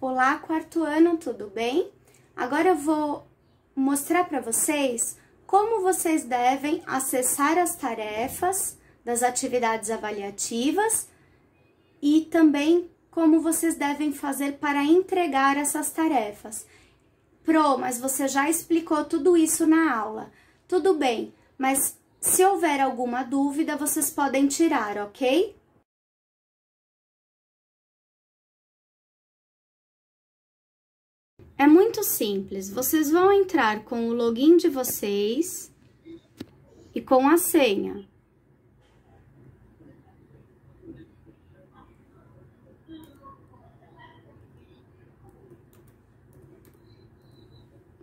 Olá, quarto ano, tudo bem? Agora eu vou mostrar para vocês como vocês devem acessar as tarefas das atividades avaliativas e também como vocês devem fazer para entregar essas tarefas. Pro, mas você já explicou tudo isso na aula. Tudo bem, mas se houver alguma dúvida, vocês podem tirar, ok? É muito simples, vocês vão entrar com o login de vocês e com a senha.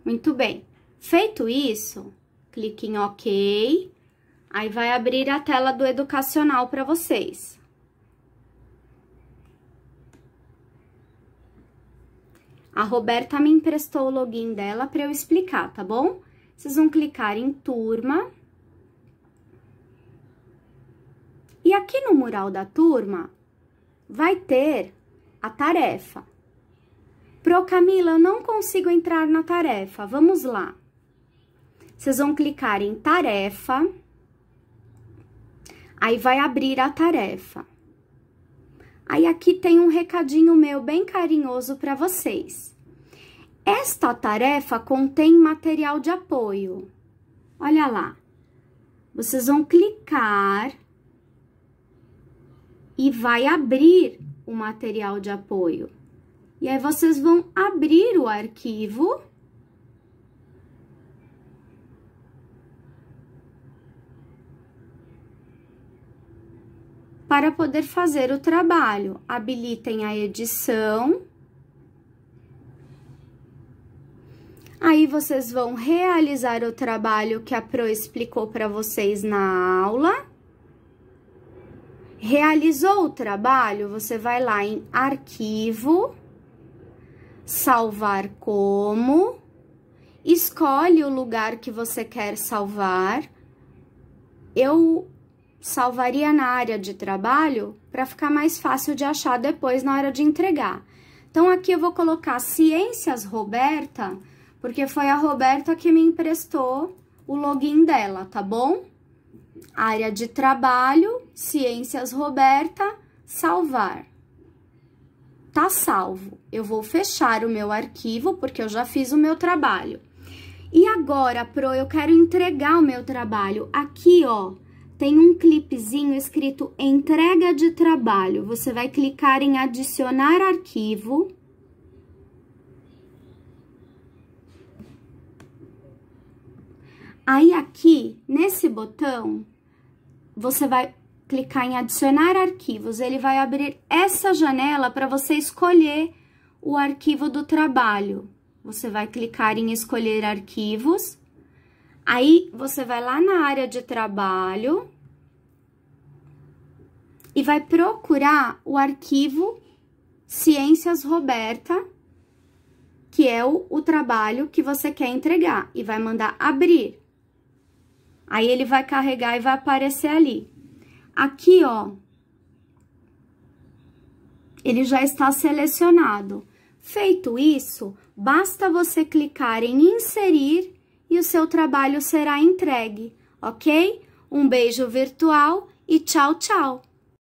Muito bem. Feito isso, clique em OK. Aí vai abrir a tela do educacional para vocês. A Roberta me emprestou o login dela para eu explicar, tá bom? Vocês vão clicar em turma. E aqui no mural da turma, vai ter a tarefa. Pro Camila, eu não consigo entrar na tarefa. Vamos lá. Vocês vão clicar em tarefa. Aí vai abrir a tarefa. Aí aqui tem um recadinho meu bem carinhoso para vocês. Esta tarefa contém material de apoio. Olha lá. Vocês vão clicar e vai abrir o material de apoio. E aí vocês vão abrir o arquivo Para poder fazer o trabalho, habilitem a edição. Aí, vocês vão realizar o trabalho que a Pro explicou para vocês na aula. Realizou o trabalho, você vai lá em Arquivo, Salvar como, escolhe o lugar que você quer salvar. Eu salvaria na área de trabalho para ficar mais fácil de achar depois na hora de entregar. Então, aqui eu vou colocar Ciências Roberta, porque foi a Roberta que me emprestou o login dela, tá bom? Área de trabalho, Ciências Roberta, salvar. Tá salvo. Eu vou fechar o meu arquivo, porque eu já fiz o meu trabalho. E agora, Pro, eu quero entregar o meu trabalho. Aqui, ó, tem um clipezinho escrito entrega de trabalho. Você vai clicar em adicionar arquivo. Aí aqui, nesse botão, você vai clicar em adicionar arquivos. Ele vai abrir essa janela para você escolher o arquivo do trabalho. Você vai clicar em escolher arquivos Aí, você vai lá na área de trabalho e vai procurar o arquivo Ciências Roberta, que é o, o trabalho que você quer entregar, e vai mandar abrir. Aí, ele vai carregar e vai aparecer ali. Aqui, ó, ele já está selecionado. Feito isso, basta você clicar em inserir e o seu trabalho será entregue, ok? Um beijo virtual e tchau, tchau!